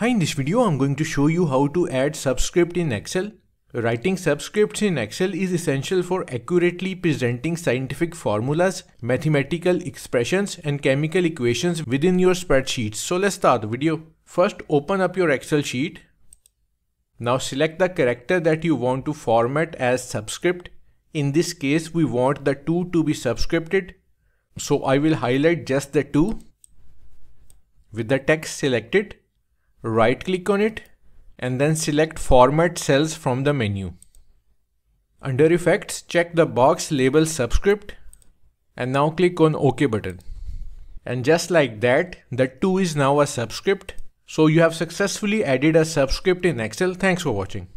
Hi, in this video I'm going to show you how to add subscript in Excel. Writing subscripts in Excel is essential for accurately presenting scientific formulas, mathematical expressions and chemical equations within your spreadsheets. So let's start the video. First open up your Excel sheet. Now select the character that you want to format as subscript. In this case we want the 2 to be subscripted. So I will highlight just the 2. With the text selected, right click on it and then select format cells from the menu. Under effects check the box Label subscript and now click on ok button. And just like that the 2 is now a subscript. So you have successfully added a subscript in Excel. Thanks for watching.